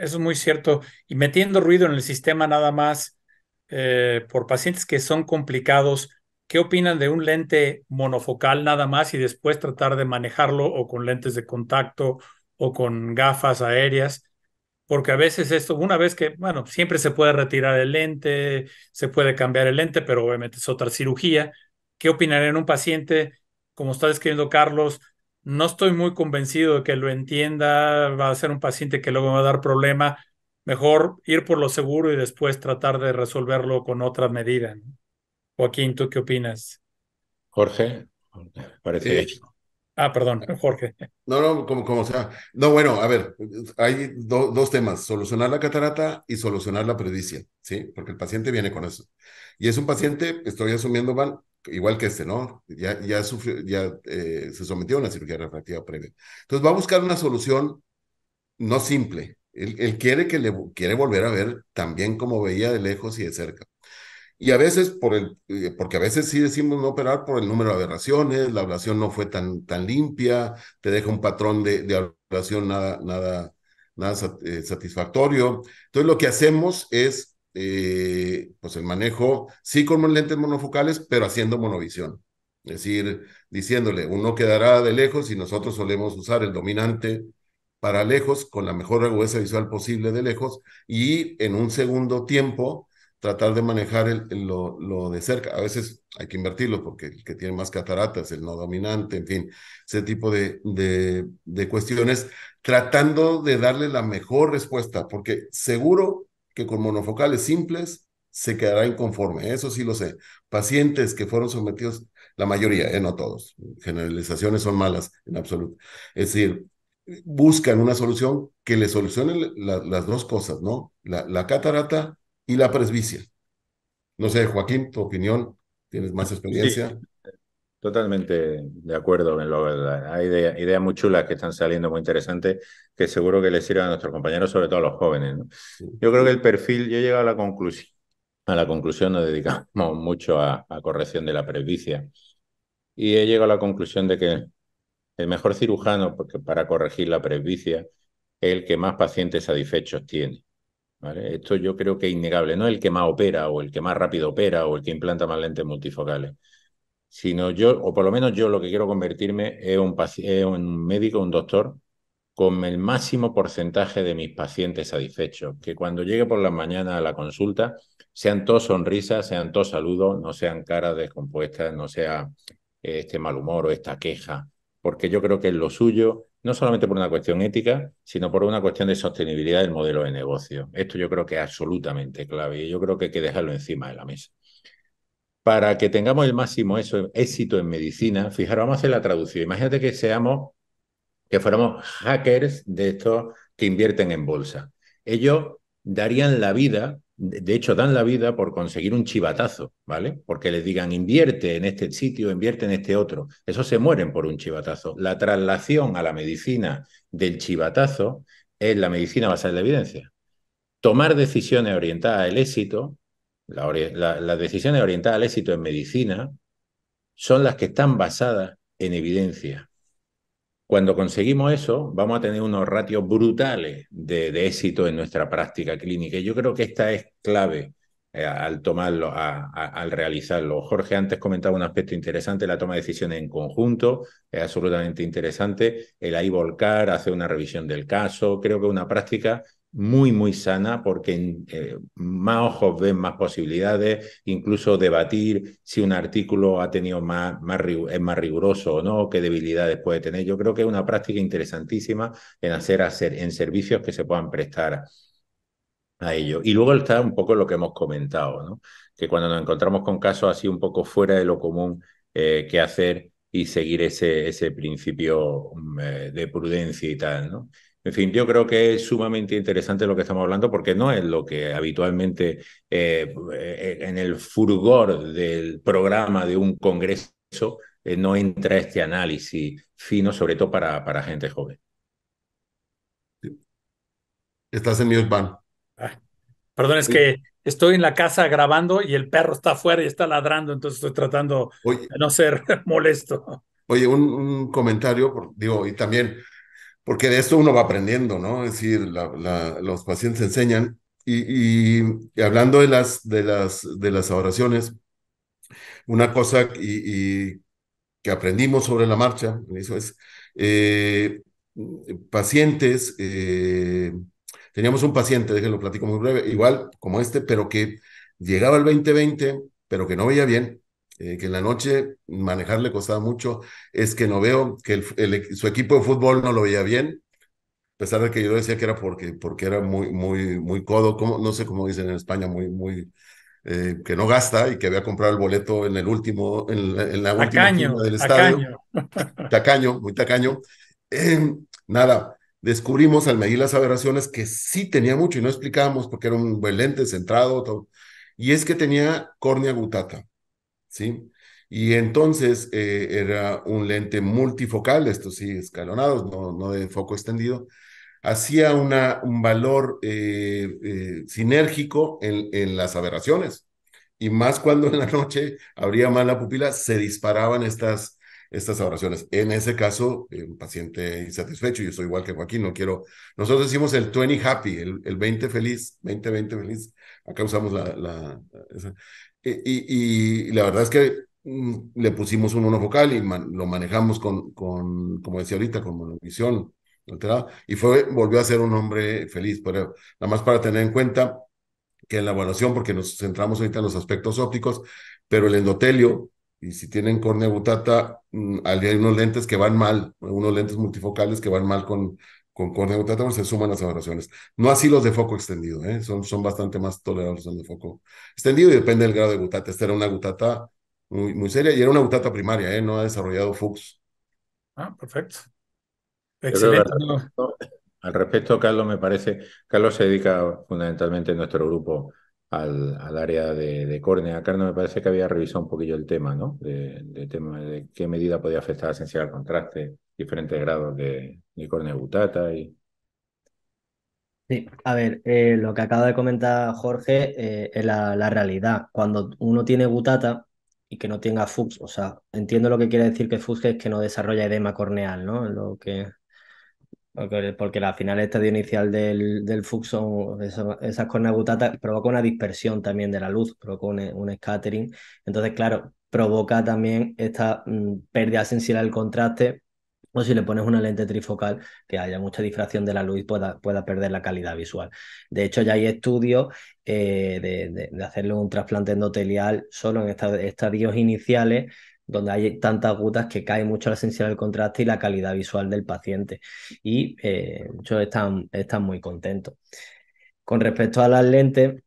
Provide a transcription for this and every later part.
eso es muy cierto. Y metiendo ruido en el sistema nada más eh, por pacientes que son complicados, ¿qué opinan de un lente monofocal nada más y después tratar de manejarlo o con lentes de contacto o con gafas aéreas? Porque a veces esto, una vez que, bueno, siempre se puede retirar el lente, se puede cambiar el lente, pero obviamente es otra cirugía. ¿Qué en un paciente, como está describiendo Carlos, no estoy muy convencido de que lo entienda, va a ser un paciente que luego va a dar problema, mejor ir por lo seguro y después tratar de resolverlo con otra medida. Joaquín, ¿tú qué opinas? Jorge, parece Ah, perdón, Jorge. No, no, como, como sea. No, bueno, a ver, hay dos temas, solucionar la catarata y solucionar la predicia, ¿sí? Porque el paciente viene con eso. Y es un paciente, estoy asumiendo, Van, igual que este, ¿no? Ya, ya, ya eh, se sometió a una cirugía refractiva previa. Entonces va a buscar una solución no simple. Él, él, quiere que le quiere volver a ver también como veía de lejos y de cerca. Y a veces, por el, eh, porque a veces sí decimos no operar por el número de aberraciones, la ablación no fue tan, tan limpia, te deja un patrón de, de ablación nada, nada, nada eh, satisfactorio. Entonces lo que hacemos es eh, pues el manejo, sí con lentes monofocales, pero haciendo monovisión. Es decir, diciéndole, uno quedará de lejos y nosotros solemos usar el dominante para lejos con la mejor agudeza visual posible de lejos y en un segundo tiempo tratar de manejar lo, de cerca. A veces hay que invertirlo porque el que tiene más cataratas, el no dominante, en fin, ese tipo de, de, de cuestiones, tratando de darle la mejor respuesta, porque seguro que con monofocales simples se quedará inconforme. Eso sí lo sé. Pacientes que fueron sometidos, la mayoría, eh, no todos, generalizaciones son malas en absoluto. Es decir, buscan una solución que le solucione las dos cosas, ¿no? La, la, catarata y la presbicia. No sé, Joaquín, tu opinión, tienes más experiencia. Totalmente de acuerdo en lo, Hay ideas muy chulas que están saliendo, muy interesantes, que seguro que les sirven a nuestros compañeros, sobre todo a los jóvenes. Yo creo que el perfil, yo he llegado a la conclusión, a la conclusión nos dedicamos mucho a, corrección de la presbicia. Y he llegado a la conclusión de que el mejor cirujano porque para corregir la presbicia es el que más pacientes satisfechos tiene. ¿vale? Esto yo creo que es innegable, no el que más opera o el que más rápido opera o el que implanta más lentes multifocales sino yo, o por lo menos yo lo que quiero convertirme es un, es un médico, un doctor, con el máximo porcentaje de mis pacientes satisfechos, que cuando llegue por la mañana a la consulta sean todos sonrisas, sean todos saludos, no sean caras descompuestas, no sea eh, este mal humor o esta queja, porque yo creo que es lo suyo, no solamente por una cuestión ética, sino por una cuestión de sostenibilidad del modelo de negocio. Esto yo creo que es absolutamente clave y yo creo que hay que dejarlo encima de la mesa para que tengamos el máximo eso, éxito en medicina, fijaros, vamos a hacer la traducción. Imagínate que seamos, que fuéramos hackers de estos que invierten en bolsa. Ellos darían la vida, de hecho dan la vida por conseguir un chivatazo, ¿vale? Porque les digan invierte en este sitio, invierte en este otro. Eso se mueren por un chivatazo. La traslación a la medicina del chivatazo es la medicina basada en la evidencia. Tomar decisiones orientadas al éxito las decisiones orientadas al éxito en medicina son las que están basadas en evidencia. Cuando conseguimos eso, vamos a tener unos ratios brutales de, éxito en nuestra práctica clínica. Y yo creo que esta es clave eh, al tomarlo, al realizarlo. Jorge antes comentaba un aspecto interesante, la toma de decisiones en conjunto, es absolutamente interesante. El ahí volcar, hacer una revisión del caso, creo que una práctica muy, muy sana, porque eh, más ojos ven más posibilidades, incluso debatir si un artículo ha tenido más, más, es más riguroso o no, qué debilidades puede tener. Yo creo que es una práctica interesantísima en hacer, hacer en servicios que se puedan prestar a ello. Y luego está un poco lo que hemos comentado, ¿no? que cuando nos encontramos con casos así un poco fuera de lo común, eh, ¿qué hacer y seguir ese, ese principio mm, eh, de prudencia y tal, ¿no? En fin, yo creo que es sumamente interesante lo que estamos hablando porque no es lo que habitualmente eh, eh, en el furgor del programa de un congreso eh, no entra este análisis fino, sobre todo para, para gente joven. Estás en mi pan. Perdón, es que estoy en la casa grabando y el perro está afuera y está ladrando, entonces estoy tratando de no ser molesto. Oye, un, comentario, digo, y también porque de esto uno va aprendiendo, ¿no? Es decir, los pacientes enseñan y, hablando de las, de, las, de las oraciones, una cosa y, que aprendimos sobre la marcha, eso es, eh, pacientes, eh, teníamos un paciente, déjenlo platico muy breve, igual como este, pero que llegaba al 2020, pero que no veía bien, eh, que en la noche manejar le costaba mucho, es que no veo, que su equipo de fútbol no lo veía bien, a pesar de que yo decía que era porque, porque era muy, muy, muy codo, como, no sé cómo dicen en España, muy, muy, eh, que no gasta y que había comprado el boleto en el último, en, la, última del estadio. Tacaño. muy tacaño. Em, nada, descubrimos al medir las aberraciones que sí tenía mucho y no explicábamos porque era un buen lente centrado. Y es que tenía córnea gutata. ¿sí? Y entonces eh, era un lente multifocal, estos sí escalonados, no, no de foco extendido, hacía una, un valor eh, eh, sinérgico en, las aberraciones. Y más cuando en la noche abría más la pupila, se disparaban estas, estas aberraciones. En ese caso, un paciente insatisfecho, yo soy igual que Joaquín, no quiero... Nosotros decimos el 20 happy, el, 20 feliz, 20, 20 feliz. Acá usamos la y, la verdad es que mm, le pusimos un focal y lo manejamos con, con, como decía ahorita, con monovisión y fue, volvió a ser un hombre feliz, pero nada más para tener en cuenta que en la evaluación, porque nos centramos ahorita en los aspectos ópticos, pero el endotelio, y si tienen córnea butata, mm, hay unos lentes que van mal, unos lentes multifocales que van mal con, con córnea gutata se suman las evaluaciones. No así los de foco extendido, ¿eh? son, son bastante más tolerables los de foco extendido y depende del grado de gutata. Esta era una gutata muy, muy seria y era una gutata primaria, ¿eh? no ha desarrollado Fuchs. Ah, perfecto. Excelente. Al respecto, Carlos, me parece, Carlos se dedica fundamentalmente en nuestro grupo al, al área de, córnea. Carlos, me parece que había revisado un poquillo el tema, ¿no? De, tema de qué medida podía afectar la sensibilidad al contraste diferentes grados de, de córnea butata y... Sí, a ver, eh, lo que acaba de comentar Jorge eh, es la, realidad. Cuando uno tiene butata y que no tenga fuchs o sea, entiendo lo que quiere decir que fuchs es que no desarrolla edema corneal, ¿no? Lo que, porque, la final estadio inicial del, del son esas córneas butata provoca una dispersión también de la luz, provoca un, scattering. Entonces, claro, provoca también esta mm, pérdida sensible del contraste o si le pones una lente trifocal que haya mucha difracción de la luz pueda, pueda perder la calidad visual. De hecho, ya hay estudios eh, de, de, hacerle un trasplante endotelial solo en esta, estadios iniciales donde hay tantas gotas que cae mucho la sensibilidad del contraste y la calidad visual del paciente. Y muchos eh, están, están muy contentos. Con respecto a las lentes,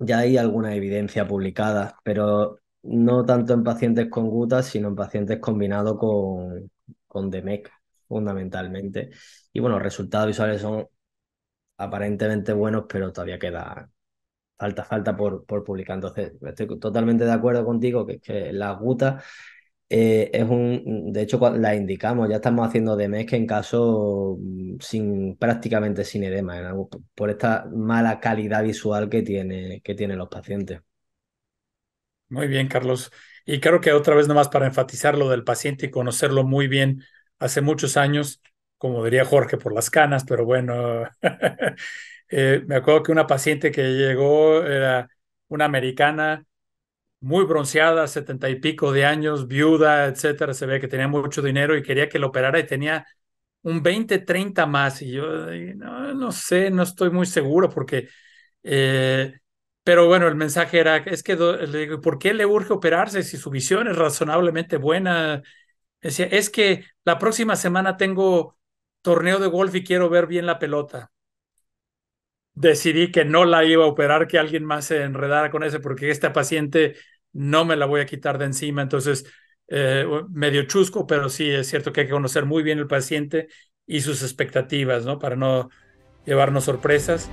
ya hay alguna evidencia publicada, pero no tanto en pacientes con gutas, sino en pacientes combinados con, con DMEC fundamentalmente. Y bueno, resultados visuales son aparentemente buenos, pero todavía queda falta, falta por, por publicar. Entonces, estoy totalmente de acuerdo contigo que, que la guta eh, es un, de hecho, la indicamos, ya estamos haciendo DMEC en caso mm, sin, prácticamente sin edema, por esta mala calidad visual que tiene, que tienen los pacientes. Muy bien, Carlos. Y creo que otra vez nomás para enfatizar lo del paciente y conocerlo muy bien, hace muchos años, como diría Jorge, por las canas, pero bueno, eh, me acuerdo que una paciente que llegó era una americana muy bronceada, setenta y pico de años, viuda, etcétera, se ve que tenía mucho dinero y quería que lo operara y tenía un 20, 30 más. Y yo no, no sé, no estoy muy seguro porque eh, pero bueno, el mensaje era, es que, ¿por qué le urge operarse si su visión es razonablemente buena? Decía, es que la próxima semana tengo torneo de golf y quiero ver bien la pelota. Decidí que no la iba a operar, que alguien más se enredara con ese, porque esta paciente no me la voy a quitar de encima. Entonces, eh, medio chusco, pero sí es cierto que hay que conocer muy bien el paciente y sus expectativas, ¿no? Para no llevarnos sorpresas.